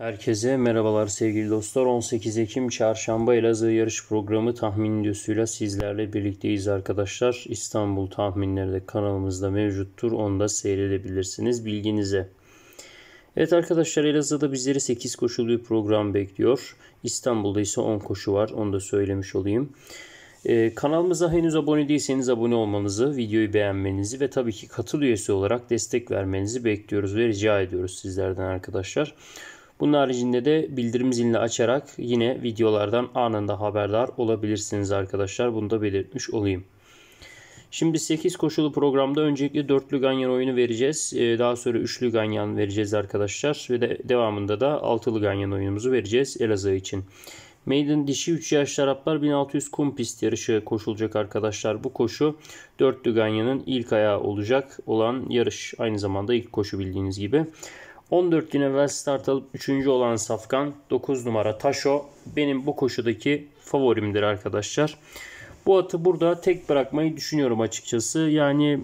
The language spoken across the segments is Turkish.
Herkese merhabalar sevgili dostlar. 18 Ekim Çarşamba Elazığ yarış programı tahmin videosuyla sizlerle birlikteyiz arkadaşlar. İstanbul tahminleri de kanalımızda mevcuttur. Onu da seyredebilirsiniz bilginize. Evet arkadaşlar Elazığ'da bizleri 8 koşulu bir program bekliyor. İstanbul'da ise 10 koşu var. Onu da söylemiş olayım. Ee, kanalımıza henüz abone değilseniz abone olmanızı, videoyu beğenmenizi ve tabii ki katıl üyesi olarak destek vermenizi bekliyoruz ve rica ediyoruz sizlerden arkadaşlar. Bunun haricinde de bildirim zilini açarak yine videolardan anında haberdar olabilirsiniz arkadaşlar. Bunu da belirtmiş olayım. Şimdi 8 koşulu programda öncelikle dörtlü ganyan oyunu vereceğiz. Ee, daha sonra üçlü ganyan vereceğiz arkadaşlar. Ve de devamında da altılı ganyan oyunumuzu vereceğiz Elazığ için. Maiden dişi 3 yaş şaraplar 1600 kum pist yarışı koşulacak arkadaşlar. Bu koşu 4 Ganyan'ın ilk ayağı olacak olan yarış. Aynı zamanda ilk koşu bildiğiniz gibi. 14 gün evvel start alıp 3. olan Safkan 9 numara Taşo benim bu koşudaki favorimdir arkadaşlar. Bu atı burada tek bırakmayı düşünüyorum açıkçası. Yani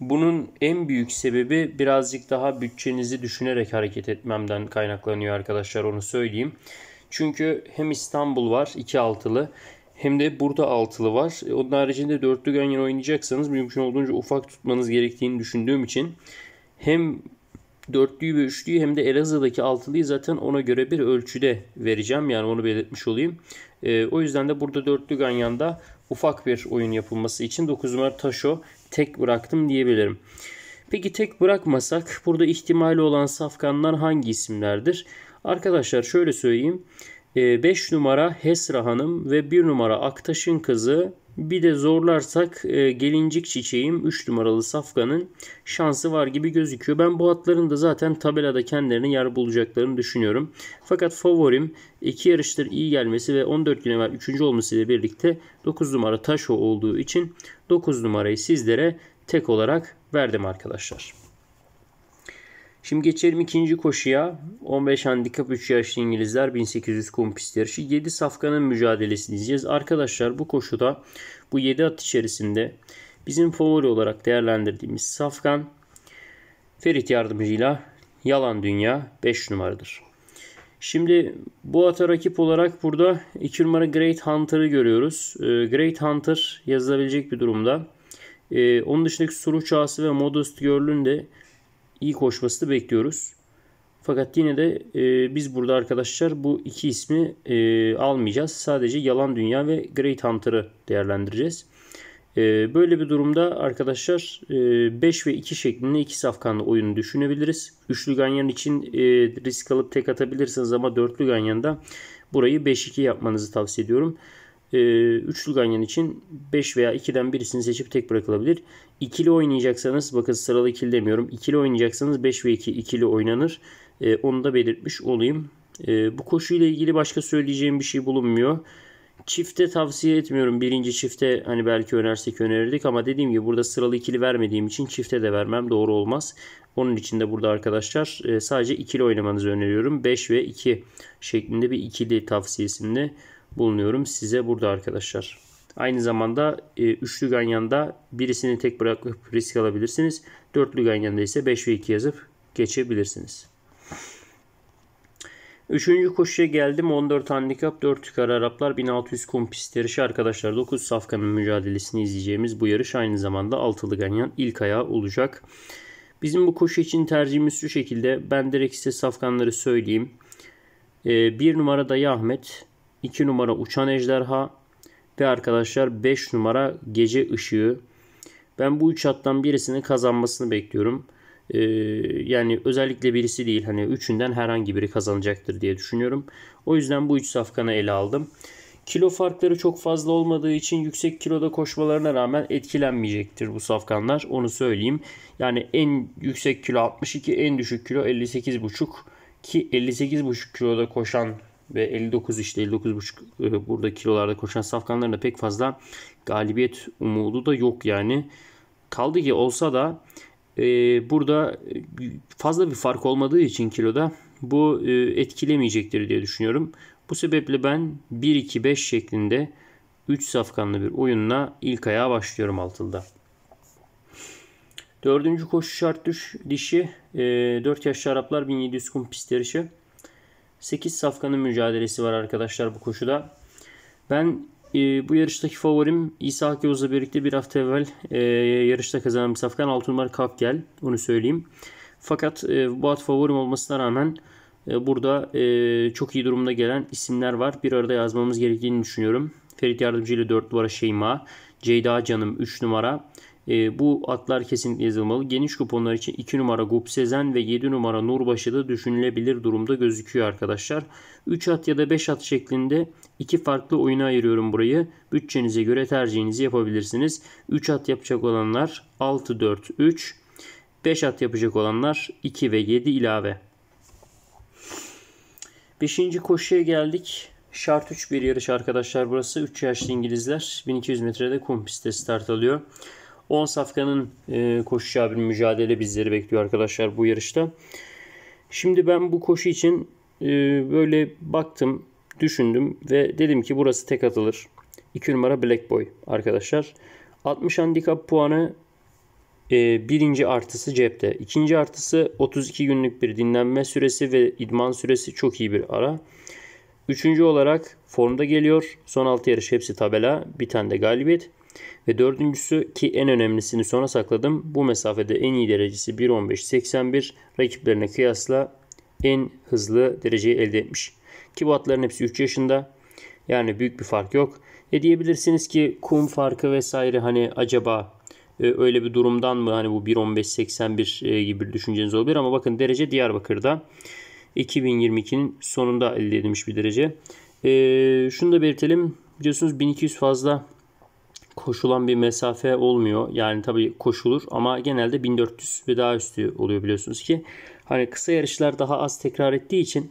bunun en büyük sebebi birazcık daha bütçenizi düşünerek hareket etmemden kaynaklanıyor arkadaşlar onu söyleyeyim. Çünkü hem İstanbul var 2 altılı hem de burada altılı var. Onun haricinde dörtlü ganyan oynayacaksanız mümkün olduğunca ufak tutmanız gerektiğini düşündüğüm için hem dörtlüyü ve üçlüyü hem de Elazığ'daki altılıyı zaten ona göre bir ölçüde vereceğim. Yani onu belirtmiş olayım. E, o yüzden de burada dörtlü Ganyan'da ufak bir oyun yapılması için 9 numara Taşo tek bıraktım diyebilirim. Peki tek bırakmasak burada ihtimali olan safkanlar hangi isimlerdir? Arkadaşlar şöyle söyleyeyim. 5 ee, numara Hesra Hanım ve 1 numara Aktaş'ın kızı bir de zorlarsak e, gelincik çiçeğim 3 numaralı safkanın şansı var gibi gözüküyor. Ben bu atların da zaten tabelada kendilerine yer bulacaklarını düşünüyorum. Fakat favorim 2 yarıştır iyi gelmesi ve 14 gün evvel 3. olmasıyla birlikte 9 numara Taşo olduğu için 9 numarayı sizlere tek olarak verdim arkadaşlar. Şimdi geçelim ikinci koşuya. 15 handikap 3 yaşlı İngilizler 1800 kum pist yarışı. 7 safkanın mücadelesini izleyeceğiz Arkadaşlar bu koşuda bu 7 at içerisinde bizim favori olarak değerlendirdiğimiz safkan Ferit yardımcıyla Yalan Dünya 5 numaradır. Şimdi bu ata rakip olarak burada 2 numara Great Hunter'ı görüyoruz. Ee, Great Hunter yazılabilecek bir durumda. Ee, onun dışındaki Suru Çağsı ve Modest Görl'ün de iyi koşmasını bekliyoruz. Fakat yine de e, biz burada arkadaşlar bu iki ismi e, almayacağız. Sadece Yalan Dünya ve Great Hunter'ı değerlendireceğiz. E, böyle bir durumda arkadaşlar e, 5 ve 2 şeklinde 2 safkanlı oyunu düşünebiliriz. Üçlü ganyan için e, risk alıp tek atabilirsiniz ama dörtlü ganyanda burayı 5-2 yapmanızı tavsiye ediyorum. Ee, üçlü ganyan için 5 veya 2'den birisini seçip tek bırakılabilir. İkili oynayacaksanız bakın sıralı ikili demiyorum. İkili oynayacaksanız 5 ve 2 ikili oynanır. E, onu da belirtmiş olayım. Ee, bu koşuyla ilgili başka söyleyeceğim bir şey bulunmuyor. Çifte tavsiye etmiyorum. Birinci çifte hani belki önersek önerirdik ama dediğim gibi burada sıralı ikili vermediğim için çifte de vermem doğru olmaz. Onun için de burada arkadaşlar e, sadece ikili oynamanızı öneriyorum. 5 ve 2 şeklinde bir ikili tavsiyesinde bulunuyorum size burada arkadaşlar. Aynı zamanda e, üçlü ganyanda birisini tek bırakıp risk alabilirsiniz. Dörtlü ganyanda ise 5 ve 2 yazıp geçebilirsiniz. Üçüncü koşuya geldim. 14 handikap 4 yukarı Araplar 1600 kum pist yarışı arkadaşlar. 9 safkanın mücadelesini izleyeceğimiz bu yarış aynı zamanda altılı ganyan ilk ayağı olacak. Bizim bu koşu için tercihimiz şu şekilde. Ben direkt size safkanları söyleyeyim. 1 e, numarada Yahmet, 2 numara uçan ejderha ve arkadaşlar 5 numara gece ışığı. Ben bu üç attan birisini kazanmasını bekliyorum. Ee, yani özellikle birisi değil hani üçünden herhangi biri kazanacaktır diye düşünüyorum. O yüzden bu üç safkanı ele aldım. Kilo farkları çok fazla olmadığı için yüksek kiloda koşmalarına rağmen etkilenmeyecektir bu safkanlar. Onu söyleyeyim. Yani en yüksek kilo 62, en düşük kilo 58,5 ki 58,5 kiloda koşan ve 59 işte 59.5 e, burada kilolarda koşan safkanların da pek fazla galibiyet umudu da yok yani. Kaldı ki olsa da e, burada e, fazla bir fark olmadığı için kiloda bu e, etkilemeyecektir diye düşünüyorum. Bu sebeple ben 1-2-5 şeklinde 3 safkanlı bir oyunla ilk ayağa başlıyorum altılda. Dördüncü koşu şart düş dişi e, 4 yaşlı Araplar 1700 kum pist yarışı. 8 safkanın mücadelesi var arkadaşlar bu koşuda. Ben e, bu yarıştaki favorim İsa Akyoz'la birlikte bir hafta evvel e, yarışta kazanan bir safkan 6 numara Kapgel. Onu söyleyeyim. Fakat e, bu at favorim olmasına rağmen e, burada e, çok iyi durumda gelen isimler var. Bir arada yazmamız gerektiğini düşünüyorum. Ferit Yardımcı ile 4 numara Şeyma. Ceyda Canım 3 numara. E, bu atlar kesinlikle yazılmalı. Geniş kuponlar için 2 numara Gup Sezen ve 7 numara Nurbaşı da düşünülebilir durumda gözüküyor arkadaşlar. 3 at ya da 5 at şeklinde iki farklı oyuna ayırıyorum burayı. Bütçenize göre tercihinizi yapabilirsiniz. 3 at yapacak olanlar 6, 4, 3. 5 at yapacak olanlar 2 ve 7 ilave. 5. koşuya geldik. Şart 3 bir yarış arkadaşlar burası. 3 yaşlı İngilizler 1200 metrede kum pistte start alıyor. 10 safkanın e, koşacağı bir mücadele bizleri bekliyor arkadaşlar bu yarışta. Şimdi ben bu koşu için e, böyle baktım, düşündüm ve dedim ki burası tek atılır. 2 numara Black Boy arkadaşlar. 60 handikap puanı e, birinci artısı cepte. ikinci artısı 32 günlük bir dinlenme süresi ve idman süresi çok iyi bir ara. Üçüncü olarak formda geliyor. Son 6 yarış hepsi tabela. Bir tane de galibiyet. Ve dördüncüsü ki en önemlisini sona sakladım. Bu mesafede en iyi derecesi 1.15.81 rakiplerine kıyasla en hızlı dereceyi elde etmiş. Ki bu atların hepsi 3 yaşında. Yani büyük bir fark yok. E diyebilirsiniz ki kum farkı vesaire hani acaba e, öyle bir durumdan mı hani bu 1.15.81 e, gibi bir düşünceniz olabilir ama bakın derece Diyarbakır'da 2022'nin sonunda elde edilmiş bir derece. E, şunu da belirtelim biliyorsunuz 1200 fazla koşulan bir mesafe olmuyor. Yani tabii koşulur ama genelde 1400 ve daha üstü oluyor biliyorsunuz ki. Hani kısa yarışlar daha az tekrar ettiği için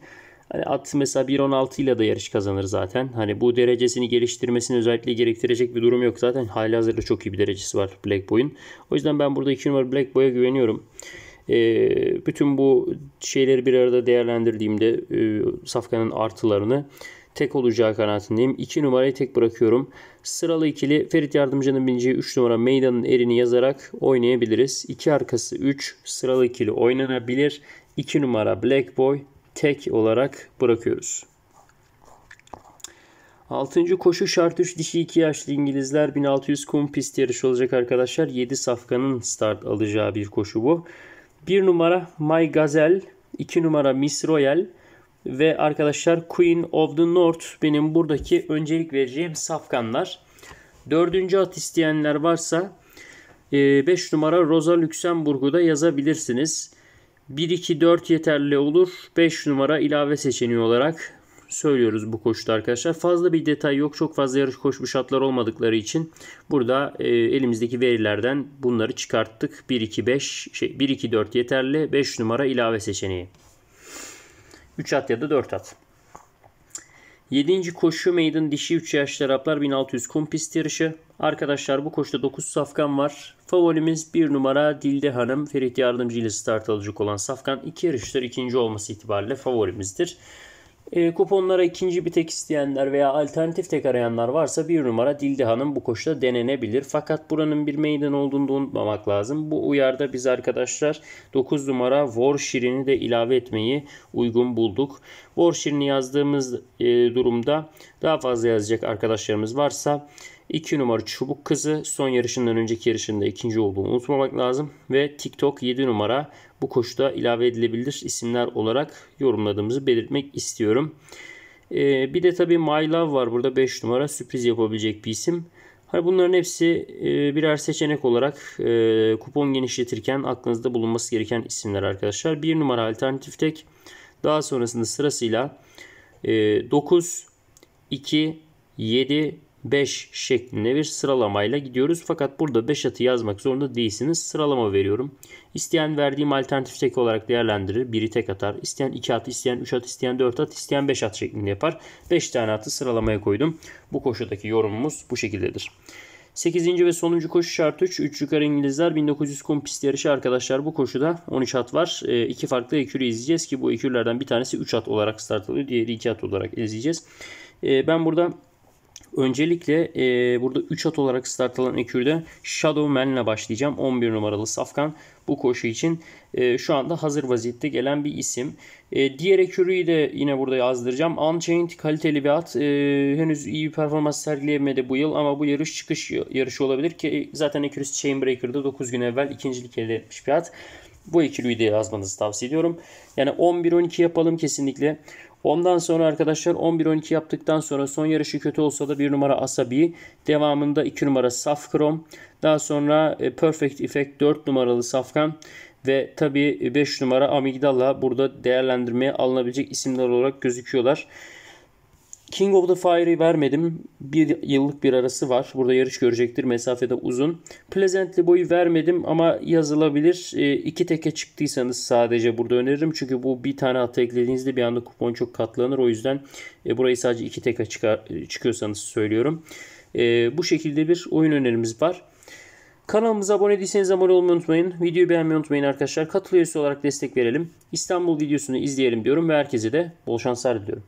hani at mesela 1.16 ile de yarış kazanır zaten. Hani bu derecesini geliştirmesini özellikle gerektirecek bir durum yok. Zaten hali hazırda çok iyi bir derecesi var Black Boy'un. O yüzden ben burada 2 numara Black Boy'a güveniyorum. E, bütün bu şeyleri bir arada değerlendirdiğimde e, Safkan'ın artılarını tek olacağı kanaatindeyim. 2 numarayı tek bırakıyorum. Sıralı ikili Ferit Yardımcı'nın bineceği 3 numara Meydan'ın erini yazarak oynayabiliriz. 2 arkası 3 sıralı ikili oynanabilir. 2 numara Black Boy tek olarak bırakıyoruz. 6. koşu şart 3 dişi 2 yaşlı İngilizler 1600 kum pist yarışı olacak arkadaşlar. 7 safkanın start alacağı bir koşu bu. 1 numara My Gazelle, 2 numara Miss Royal, ve arkadaşlar Queen of the North benim buradaki öncelik vereceğim safkanlar. Dördüncü at isteyenler varsa 5 e, numara Rosa Luxemburg'u da yazabilirsiniz. 1-2-4 yeterli olur. 5 numara ilave seçeneği olarak söylüyoruz bu koşuda arkadaşlar. Fazla bir detay yok. Çok fazla yarış koşmuş atlar olmadıkları için burada e, elimizdeki verilerden bunları çıkarttık. 1-2-5 şey 1-2-4 yeterli. 5 numara ilave seçeneği. 3 at ya da 4 at. 7. koşu meydan dişi 3 yaşlı Araplar 1600 kum pist yarışı. Arkadaşlar bu koşuda 9 safkan var. Favorimiz 1 numara Dilde Hanım. Ferit Yardımcı ile start alacak olan safkan 2 iki yarıştır ikinci olması itibariyle favorimizdir. E, kuponlara ikinci bir tek isteyenler veya alternatif tek arayanlar varsa bir numara Dildihan'ın bu koşuda denenebilir. Fakat buranın bir meydan olduğunu da unutmamak lazım. Bu uyarda biz arkadaşlar 9 numara Vorşirin'i de ilave etmeyi uygun bulduk. Vorşirin'i yazdığımız e, durumda daha fazla yazacak arkadaşlarımız varsa 2 numara Çubuk Kızı son yarışından önceki yarışında ikinci olduğunu unutmamak lazım. Ve TikTok 7 numara bu koşuda ilave edilebilir isimler olarak yorumladığımızı belirtmek istiyorum. E, bir de tabii My Love var burada 5 numara sürpriz yapabilecek bir isim. Hani bunların hepsi e, birer seçenek olarak e, kupon genişletirken aklınızda bulunması gereken isimler arkadaşlar. 1 numara alternatif tek. Daha sonrasında sırasıyla e, 9, 2, 7, 5 şeklinde bir sıralamayla gidiyoruz. Fakat burada 5 atı yazmak zorunda değilsiniz. Sıralama veriyorum. İsteyen verdiğim alternatif tek olarak değerlendirir. Biri tek atar. İsteyen 2 at, isteyen 3 at, isteyen 4 at, isteyen 5 at şeklinde yapar. 5 tane atı sıralamaya koydum. Bu koşudaki yorumumuz bu şekildedir. 8. ve sonuncu koşu şart 3. 3 yukarı İngilizler 1900 kum pist yarışı arkadaşlar. Bu koşuda 13 at var. E, farklı ekürü izleyeceğiz ki bu ekürlerden bir tanesi 3 at olarak start alıyor. Diğeri 2 at olarak izleyeceğiz. Ee, ben burada Öncelikle e, burada 3 at olarak start alan ekürde Shadow Man başlayacağım. 11 numaralı Safkan bu koşu için e, şu anda hazır vaziyette gelen bir isim. E, diğer ekürüyü de yine burada yazdıracağım. Unchained kaliteli bir at. E, henüz iyi bir performans sergileyemedi bu yıl ama bu yarış çıkış yarışı olabilir ki e, zaten ekürüsü Chainbreaker'da 9 gün evvel ikincilik elde etmiş bir at. Bu ikiliyi de yazmanızı tavsiye ediyorum. Yani 11-12 yapalım kesinlikle. Ondan sonra arkadaşlar 11-12 yaptıktan sonra son yarışı kötü olsa da 1 numara Asabi. Devamında 2 numara Safkrom. Daha sonra e, Perfect Effect 4 numaralı Safkan. Ve tabii 5 e, numara Amigdala burada değerlendirmeye alınabilecek isimler olarak gözüküyorlar. King of the Fire'ı vermedim. Bir yıllık bir arası var. Burada yarış görecektir. Mesafede uzun. Pleasantly boyu vermedim ama yazılabilir. E, iki teke çıktıysanız sadece burada öneririm. Çünkü bu bir tane hata eklediğinizde bir anda kupon çok katlanır. O yüzden e, burayı sadece iki teke çıkar, e, çıkıyorsanız söylüyorum. E, bu şekilde bir oyun önerimiz var. Kanalımıza abone değilseniz abone olmayı unutmayın. Videoyu beğenmeyi unutmayın arkadaşlar. Katıl olarak destek verelim. İstanbul videosunu izleyelim diyorum ve herkese de bol şanslar diliyorum.